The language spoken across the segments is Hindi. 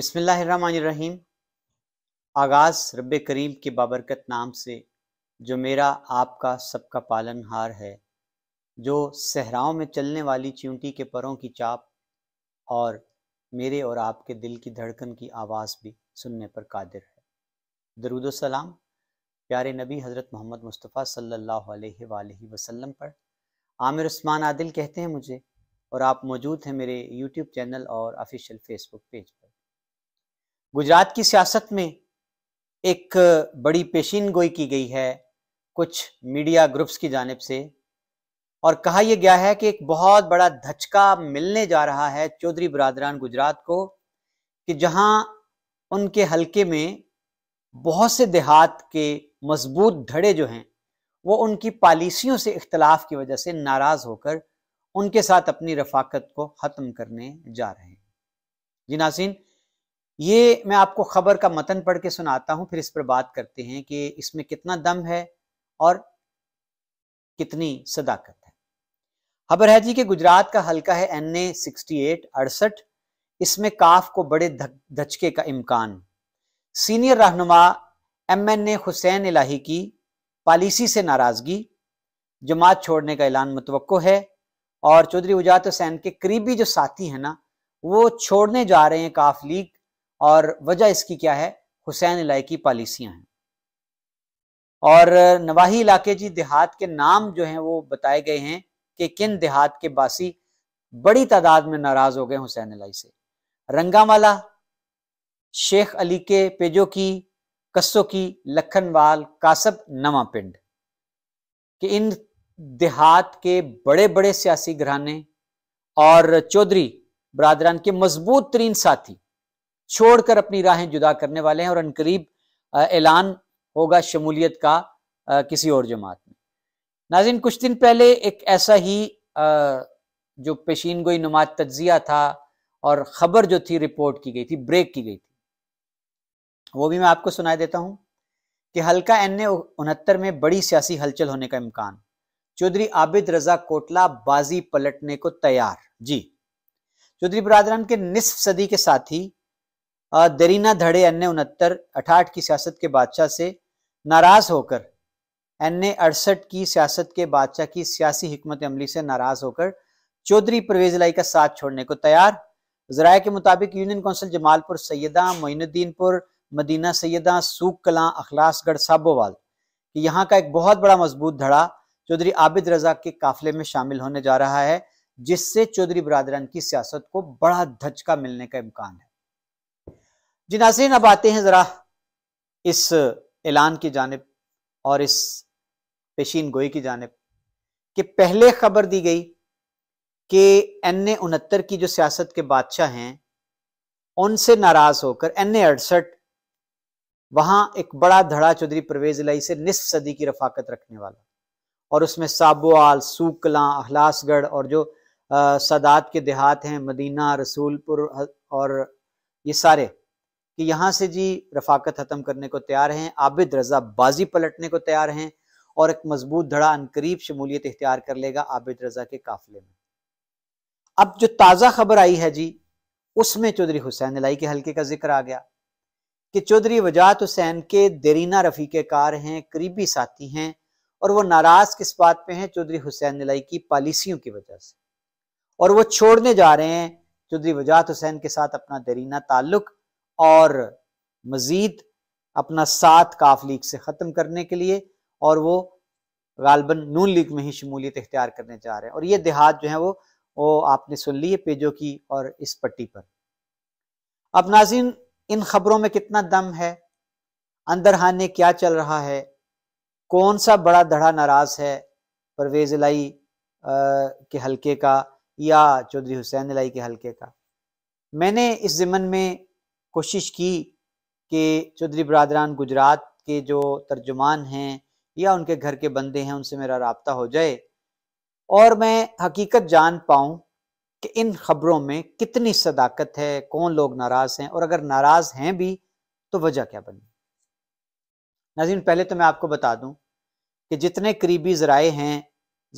बसमीम आगाज़ रब करीम के बाबरकत नाम से जो मेरा आपका सबका पालनहार है जो सहराओं में चलने वाली चींटी के परों की चाप और मेरे और आपके दिल की धड़कन की आवाज़ भी सुनने पर कादिर है दरुद सलाम प्यारे नबी हज़रत मोहम्मद मुस्तफ़ा सल्लल्लाहु अलैहि वसल्लम पर आमिर उस्मान आदिल कहते हैं मुझे और आप मौजूद हैं मेरे यूट्यूब चैनल और ऑफिशियल फेसबुक पेज पर गुजरात की सियासत में एक बड़ी पेशीन गोई की गई है कुछ मीडिया ग्रुप्स की जानब से और कहा यह गया है कि एक बहुत बड़ा धचका मिलने जा रहा है चौधरी बरदरान गुजरात को कि जहां उनके हलके में बहुत से देहात के मजबूत धड़े जो हैं वो उनकी पॉलिसियों से इख्तलाफ की वजह से नाराज़ होकर उनके साथ अपनी रफाकत को ख़त्म करने जा रहे हैं जी नासिन ये मैं आपको खबर का मतन पढ़ के सुनाता हूँ फिर इस पर बात करते हैं कि इसमें कितना दम है और कितनी सदाकत है खबर है जी कि गुजरात का हल्का है एन ए सिक्सटी एट अड़सठ इसमें काफ को बड़े धचके का इम्कान सीनियर रहनुमा M N A Hussain Elahi की पॉलिसी से नाराज़गी जमात छोड़ने का ऐलान मुतव है और चौधरी उजात हुसैन के करीबी जो साथी हैं ना वो छोड़ने जा रहे हैं काफ लीग और वजह इसकी क्या है हुसैन इलाई की पॉलिसियां हैं और नवाही इलाके जी देहात के नाम जो हैं वो बताए गए हैं कि किन देहात के बासी बड़ी तादाद में नाराज हो गए हुसैन इलाई से रंगामाला शेख अली के पेजो की कस्सो की लखनवाल कासब नवा पिंड कि इन देहात के बड़े बड़े सियासी घराने और चौधरी बरदरान के मजबूत तरीन साथी छोड़कर अपनी राहें जुदा करने वाले हैं और अनकरीब ऐलान होगा शमूलियत का आ, किसी और जमात में नाजिन कुछ दिन पहले एक ऐसा ही आ, जो पेशीन गोई नुमा तजिया था और ख़बर जो थी रिपोर्ट की गई थी ब्रेक की गई थी वो भी मैं आपको सुनाई देता हूँ कि हल्का एन ए उनहत्तर में बड़ी सियासी हलचल होने का इम्कान चौधरी आबिद रजा कोटला बाजी पलटने को तैयार जी चौधरी बरदरान के निसफ सदी के साथी दरीना धड़े एन ए उनहत्तर अठाठ की सियासत के बादशाह से नाराज होकर एन ए अड़सठ की सियासत के बादशाह की सियासी हमत अमली से नाराज होकर चौधरी परवेज लाई का साथ छोड़ने को तैयार जराये के मुताबिक यूनियन कौंसिल जमालपुर सैदा मोइनुद्दीनपुर मदीना सैदा सूख कलां अखलासगढ़ साबोवाल यहाँ का एक बहुत बड़ा मजबूत धड़ा चौधरी आबिद रजा के काफिले में शामिल होने जा रहा है जिससे चौधरी बरदरान की सियासत को बड़ा धचका मिलने का इम्कान है जी नाजरीन अब आते हैं ज़रा इस ऐलान की जानब और इस पेशीन गोई की जानब कि पहले खबर दी गई कि एन ए उनहत्तर की जो सियासत के बादशाह हैं उनसे नाराज़ होकर एन ए अड़सठ वहाँ एक बड़ा धड़ा चौधरी परवेज लाई से निसफ सदी की रफाकत रखने वाला और उसमें साबोआल सूकला अखलासगढ़ और जो सदात के देहात हैं मदीना रसूलपुर और ये सारे कि यहाँ से जी रफाकत ख़त्म करने को तैयार हैं आबिद रज़ा बाजी पलटने को तैयार हैं और एक मजबूत धड़ा अनकरीब शमूलियत इख्तियार कर लेगा आबिद रज़ा के काफिले में अब जो ताज़ा खबर आई है जी उसमें चौधरी हुसैन लाई के हल्के का जिक्र आ गया कि चौधरी वजात हुसैन के देरीना रफीक कार हैं करीबी साथी हैं और वो नाराज़ किस बात पे हैं चौधरी हुसैन लाई की पॉलिसियों की वजह से और वो छोड़ने जा रहे हैं चौधरी वजात हुसैन के साथ अपना देरीना ताल्लुक और मज़ीद अपना साथ काफ लीग से ख़त्म करने के लिए और वो गालबन नून लीग में ही शमूलियत इख्तियार करने जा रहे हैं और ये देहात जो है वो वो आपने सुन ली है पेजों की और इस पट्टी पर अब नाजिन इन खबरों में कितना दम है अंदर हाने क्या चल रहा है कौन सा बड़ा धड़ा नाराज है परवेज लाई के हलके का या चौधरी हुसैन लाई के हलके का मैंने इस जिमन में कोशिश की कि चौधरी बरदरान गुजरात के जो तर्जुमान हैं या उनके घर के बंदे हैं उनसे मेरा रबता हो जाए और मैं हकीकत जान पाऊँ कि इन खबरों में कितनी सदाकत है कौन लोग नाराज़ हैं और अगर नाराज़ हैं भी तो वजह क्या बनी नाजीन पहले तो मैं आपको बता दूं कि जितने करीबी ज़राए हैं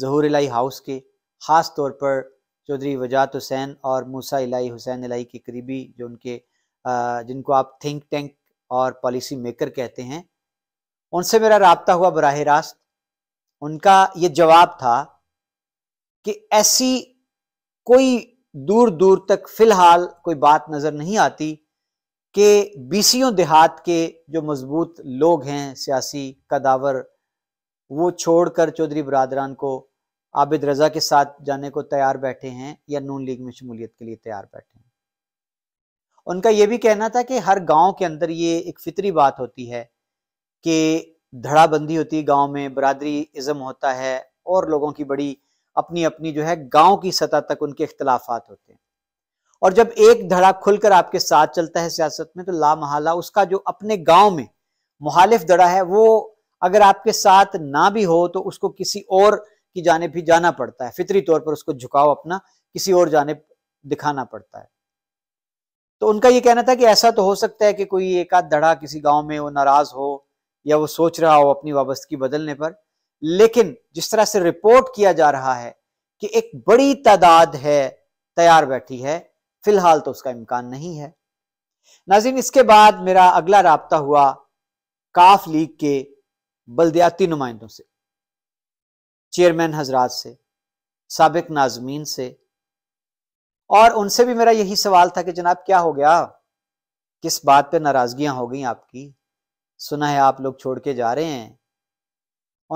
जहूर इलाही हाउस के ख़ास तौर पर चौधरी वजात हुसैन और मूसा इलाई हुसैन इलाही के करीबी जो उनके जिनको आप थिंक टैंक और पॉलिसी मेकर कहते हैं उनसे मेरा रबता हुआ बरह रास्त उनका ये जवाब था कि ऐसी कोई दूर दूर तक फिलहाल कोई बात नज़र नहीं आती कि बीसियों देहात के जो मजबूत लोग हैं सियासी कदावर वो छोड़कर चौधरी बरदरान को आबिद रज़ा के साथ जाने को तैयार बैठे हैं या नून लीग में शमूलियत के लिए तैयार बैठे हैं उनका यह भी कहना था कि हर गांव के अंदर ये एक फितरी बात होती है कि धड़ाबंदी होती है गाँव में बरदरी इज़म होता है और लोगों की बड़ी अपनी अपनी जो है गांव की सतह तक उनके अख्तलाफात होते हैं और जब एक धड़ा खुलकर आपके साथ चलता है सियासत में तो ला महला उसका जो अपने गांव में मुहालिफ धड़ा है वो अगर आपके साथ ना भी हो तो उसको किसी और की जानब भी जाना पड़ता है फितरी तौर पर उसको झुकाव अपना किसी और जानब दिखाना पड़ता है तो उनका ये कहना था कि ऐसा तो हो सकता है कि कोई एक आध धड़ा किसी गांव में वो नाराज हो या वो सोच रहा हो अपनी वाबस्तगी बदलने पर लेकिन जिस तरह से रिपोर्ट किया जा रहा है कि एक बड़ी तादाद है तैयार बैठी है फिलहाल तो उसका इम्कान नहीं है नाजिन इसके बाद मेरा अगला रबता हुआ काफ लीग के बल्दियाती नुमाइंदों से चेयरमैन हजरात से सबक नाजमीन से और उनसे भी मेरा यही सवाल था कि जनाब क्या हो गया किस बात पे नाराजगियां हो गई आपकी सुना है आप लोग छोड़ के जा रहे हैं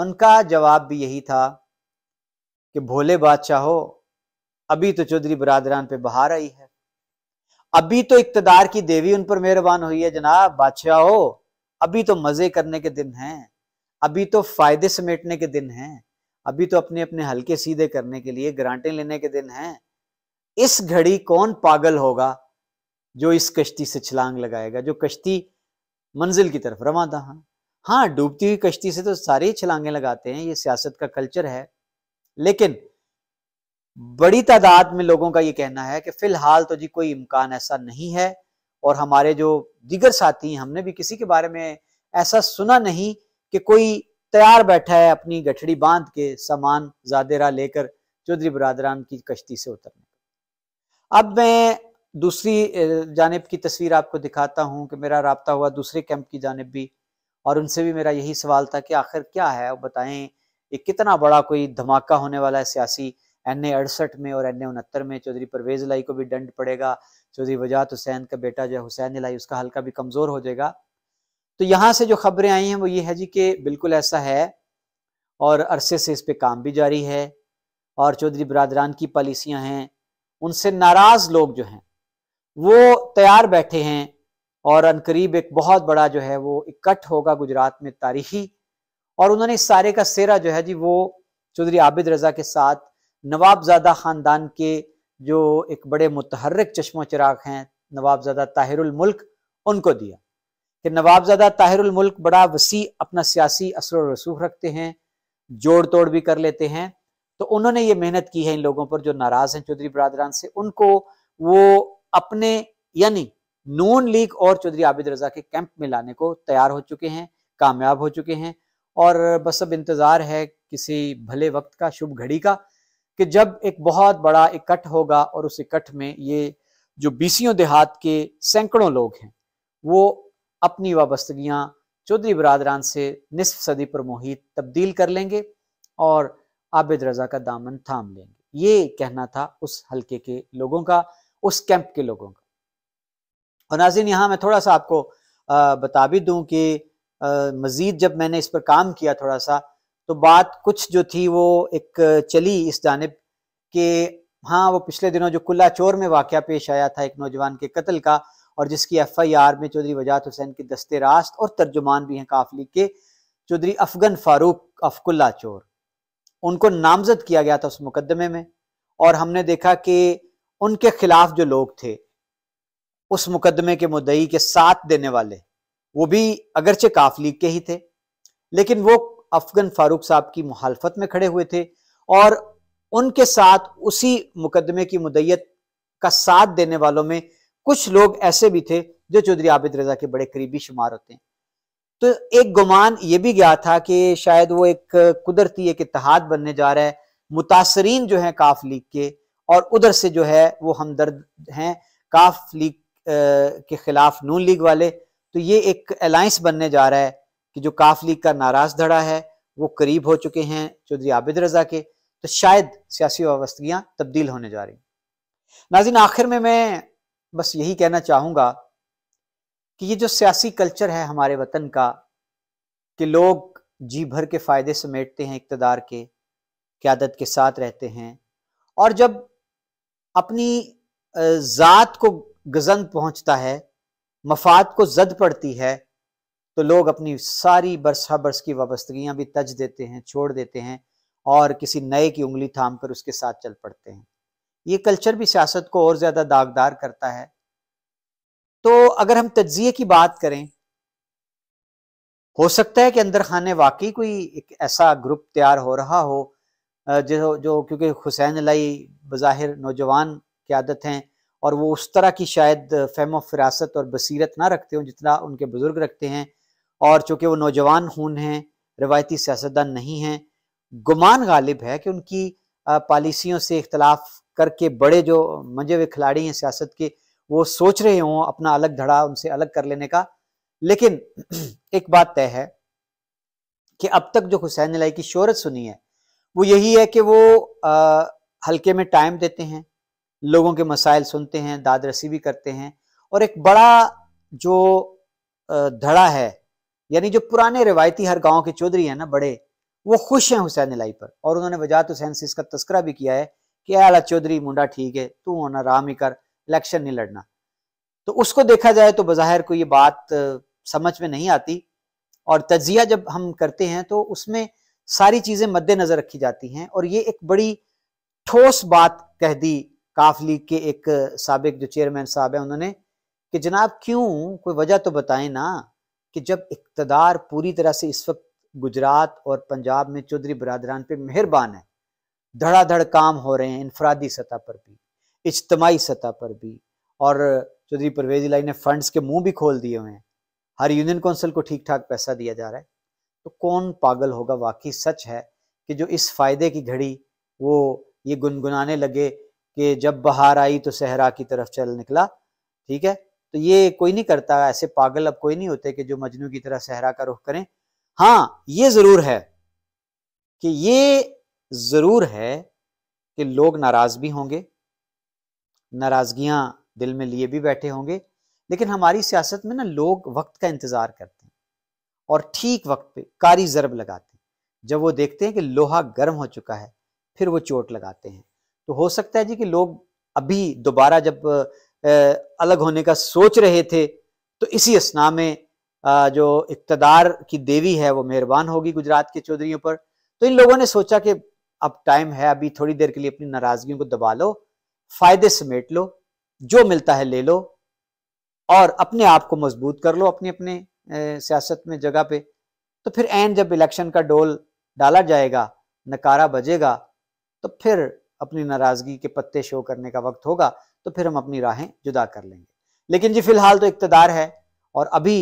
उनका जवाब भी यही था कि भोले बादशाह हो अभी तो चौधरी बरादरान पे बहार आई है अभी तो इकतदार की देवी उन पर मेहरबान हुई है जनाब बादशाह हो अभी तो मजे करने के दिन हैं अभी तो फायदे समेटने के दिन हैं अभी तो अपने अपने हल्के सीधे करने के लिए ग्रांटें लेने के दिन हैं इस घड़ी कौन पागल होगा जो इस कश्ती से छलांग लगाएगा जो कश्ती मंजिल की तरफ रवाना हाँ हाँ डूबती हुई कश्ती से तो सारे छलांगे लगाते हैं ये सियासत का कल्चर है लेकिन बड़ी तादाद में लोगों का ये कहना है कि फिलहाल तो जी कोई इम्कान ऐसा नहीं है और हमारे जो दिगर साथी हमने भी किसी के बारे में ऐसा सुना नहीं कि कोई तैयार बैठा है अपनी गठड़ी बांध के सामान जादेरा लेकर चौधरी बरदरान की कश्ती से उतरने अब मैं दूसरी जानब की तस्वीर आपको दिखाता हूँ कि मेरा रबता हुआ दूसरे कैंप की जानब भी और उनसे भी मेरा यही सवाल था कि आखिर क्या है बताएं ये कितना बड़ा कोई धमाका होने वाला है सियासी एन ए अड़सठ में और एन ए उनहत्तर में चौधरी परवेज लाई को भी दंड पड़ेगा चौधरी वजात हुसैन का बेटा जो है हुसैन लाई उसका हल्का भी कमज़ोर हो जाएगा तो यहाँ से जो खबरें आई हैं वो ये है जी कि बिल्कुल ऐसा है और अरसे से इस पर काम भी जारी है और चौधरी बरदरान की पॉलिसियाँ हैं उनसे नाराज़ लोग जो हैं वो तैयार बैठे हैं और अनकरीब एक बहुत बड़ा जो है वो इकट्ठ होगा गुजरात में तारीखी और उन्होंने इस सारे का सेरा जो है जी वो चौधरी आबिद रज़ा के साथ नवाबजादा ख़ानदान के जो एक बड़े मुतहरक चश्मो चिराग हैं नवाबजादा मुल्क उनको दिया कि नवाबजादा मुल्क बड़ा वसी अपना सियासी असर रसूख रखते हैं जोड़ तोड़ भी कर लेते हैं तो उन्होंने ये मेहनत की है इन लोगों पर जो नाराज हैं चौधरी बरदरान से उनको वो अपने यानी नून लीग और चौधरी आबिद रजा के कैंप में लाने को तैयार हो चुके हैं कामयाब हो चुके हैं और बस अब इंतज़ार है किसी भले वक्त का शुभ घड़ी का कि जब एक बहुत बड़ा इकट्ठ होगा और उस इकट्ठ में ये जो बीसियों देहात के सैकड़ों लोग हैं वो अपनी वाबस्तगियां चौधरी बरदरान से निसफ सदी पर मुहित तब्दील कर लेंगे और आबिद रज़ा का दामन थाम लेंगे ये कहना था उस हलके के लोगों का उस कैंप के लोगों का और नाजिन यहाँ मैं थोड़ा सा आपको बता भी दूं कि मज़ीद जब मैंने इस पर काम किया थोड़ा सा तो बात कुछ जो थी वो एक चली इस जानब के हाँ वो पिछले दिनों जो कुल्ला चोर में वाक़ पेश आया था एक नौजवान के कत्ल का और जिसकी एफ आई आर में चौधरी वजात हुसैन के दस्ते रास्त और तर्जुमान भी हैं काफली के चौधरी अफगन फारूक अफकुल्ला चोर उनको नामजद किया गया था उस मुकदमे में और हमने देखा कि उनके खिलाफ जो लोग थे उस मुकदमे के मुदई के साथ देने वाले वो भी अगरचे काफ लीग के ही थे लेकिन वो अफगन फारूक साहब की मुहालफत में खड़े हुए थे और उनके साथ उसी मुकदमे की मुदैत का साथ देने वालों में कुछ लोग ऐसे भी थे जो चौधरी आबिद रजा के बड़े करीबी शुमार होते हैं तो एक गुमान ये भी गया था कि शायद वो एक कुदरती एक इतिहाद बनने जा रहा है मुतासरीन जो है काफ लीग के और उधर से जो है वो हमदर्द हैं काफ लीग के खिलाफ नून लीग वाले तो ये एक अलायंस बनने जा रहा है कि जो काफ लीग का नाराज धड़ा है वो करीब हो चुके हैं चौधरी आबिद रजा के तो शायद सियासी वाबस्तगियाँ तब्दील होने जा रही नाजिन आखिर में मैं बस यही कहना चाहूंगा कि ये जो सियासी कल्चर है हमारे वतन का कि लोग जी भर के फ़ायदे समेटते हैं इकतदार के क्यादत के साथ रहते हैं और जब अपनी ज़ात को गजन पहुंचता है मफाद को जद पड़ती है तो लोग अपनी सारी बरसा बरस की वाबस्तगियां भी तज देते हैं छोड़ देते हैं और किसी नए की उंगली थाम कर उसके साथ चल पड़ते हैं ये कल्चर भी सियासत को और ज़्यादा दागदार करता है तो अगर हम तजिए की बात करें हो सकता है कि अंदर खाने वाकई कोई एक ऐसा ग्रुप तैयार हो रहा हो जो जो क्योंकि हुसैन लाई बज़ाहिर नौजवान की आदत हैं और वो उस तरह की शायद फहम फिरासत और बसीरत ना रखते हों जितना उनके बुज़ुर्ग रखते हैं और चूंकि वो नौजवान खून हैं रवायती सियासतदान नहीं हैं गुमान गालिब है कि उनकी पॉलिसियों से इख्तलाफ करके बड़े जो मंजे हुए खिलाड़ी हैं सियासत के वो सोच रहे हों अपना अलग धड़ा उनसे अलग कर लेने का लेकिन एक बात तय है कि अब तक जो हुसैन लाई की शोहरत सुनी है वो यही है कि वो आ, हल्के में टाइम देते हैं लोगों के मसाइल सुनते हैं दाद रसी भी करते हैं और एक बड़ा जो धड़ा है यानी जो पुराने रिवायती हर गांव के चौधरी हैं ना बड़े वो खुश हैं हुसैन लाई पर और उन्होंने वजात हुसैन से इसका तस्करा भी किया है कि अला चौधरी मुंडा ठीक है तू होना राम ही कर इलेक्शन नहीं लड़ना तो उसको देखा जाए तो बाहर को ये बात समझ में नहीं आती और तजिया जब हम करते हैं तो उसमें सारी चीज़ें मद्देनज़र रखी जाती हैं और ये एक बड़ी ठोस बात कह दी काफ लीग के एक सबक जो चेयरमैन साहब हैं उन्होंने कि जनाब क्यों कोई वजह तो बताएं ना कि जब इकतदार पूरी तरह से इस वक्त गुजरात और पंजाब में चौधरी बरदरान पे मेहरबान है धड़ाधड़ काम हो रहे हैं इनफरादी सतह पर भी इज्तमाही सतह पर भी और चौधरी परवेज लाई ने फंड्स के मुंह भी खोल दिए हुए हैं हर यूनियन काउंसिल को ठीक ठाक पैसा दिया जा रहा है तो कौन पागल होगा वाकई सच है कि जो इस फायदे की घड़ी वो ये गुनगुनाने लगे कि जब बहार आई तो सहरा की तरफ चल निकला ठीक है तो ये कोई नहीं करता ऐसे पागल अब कोई नहीं होते कि जो मजनू की तरह सहरा का रुख करें हाँ ये जरूर है कि ये जरूर है कि लोग नाराज भी होंगे नाराज़गियाँ दिल में लिए भी बैठे होंगे लेकिन हमारी सियासत में ना लोग वक्त का इंतज़ार करते हैं और ठीक वक्त पे कारी ज़रब लगाते हैं जब वो देखते हैं कि लोहा गर्म हो चुका है फिर वो चोट लगाते हैं तो हो सकता है जी कि लोग अभी दोबारा जब अलग होने का सोच रहे थे तो इसी असना में जो इकतदार की देवी है वो मेहरबान होगी गुजरात के चौधरीयों पर तो इन लोगों ने सोचा कि अब टाइम है अभी थोड़ी देर के लिए अपनी नाराज़गियों को दबा लो फायदे समेट लो जो मिलता है ले लो और अपने आप को मजबूत कर लो अपने अपने सियासत में जगह पे तो फिर एन जब इलेक्शन का डोल डाला जाएगा नकारा बजेगा तो फिर अपनी नाराज़गी के पत्ते शो करने का वक्त होगा तो फिर हम अपनी राहें जुदा कर लेंगे लेकिन जी फिलहाल तो इकतदार है और अभी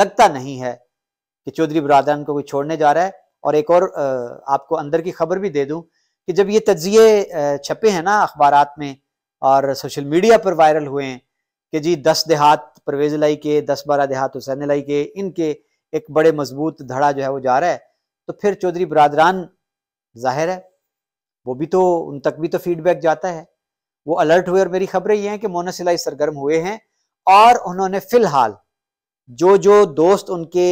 लगता नहीं है कि चौधरी बरादरान को कोई छोड़ने जा रहा है और एक और आपको अंदर की खबर भी दे दूं कि जब ये तजिए छपे हैं ना अखबार में और सोशल मीडिया पर वायरल हुए हैं कि जी दस देहात परवेज लाई के दस बारह देहात हुसैन लाई के इनके एक बड़े मजबूत धड़ा जो है वो जा रहा है तो फिर चौधरी बरदरान जाहिर है वो भी तो उन तक भी तो फीडबैक जाता है वो अलर्ट हुए और मेरी खबरें ये हैं कि मोना सिलाई सरगर्म हुए हैं और उन्होंने फिलहाल जो जो दोस्त उनके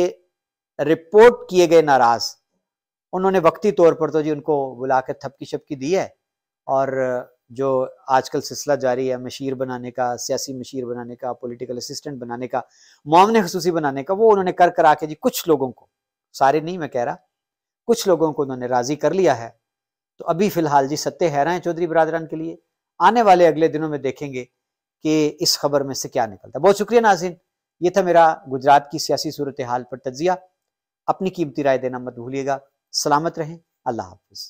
रिपोर्ट किए गए नाराज उन्होंने वक्ती तौर पर तो जी उनको बुला के थपकी शपकी दी है और जो आजकल सिलसिला जारी है मशीर बनाने का सियासी मशीर बनाने का पॉलिटिकल असिस्टेंट बनाने का मामले खसूसी बनाने का वो उन्होंने कर करा के जी कुछ लोगों को सारे नहीं मैं कह रहा कुछ लोगों को उन्होंने राज़ी कर लिया है तो अभी फ़िलहाल जी सत्य हैरा है चौधरी बरादरान के लिए आने वाले अगले दिनों में देखेंगे कि इस खबर में से क्या निकलता है बहुत शुक्रिया नाजिन ये था मेरा गुजरात की सियासी सूरत हाल पर तजिया अपनी कीमती राय देना मत भूलिएगा सलामत रहें अल्लाह हाफिज़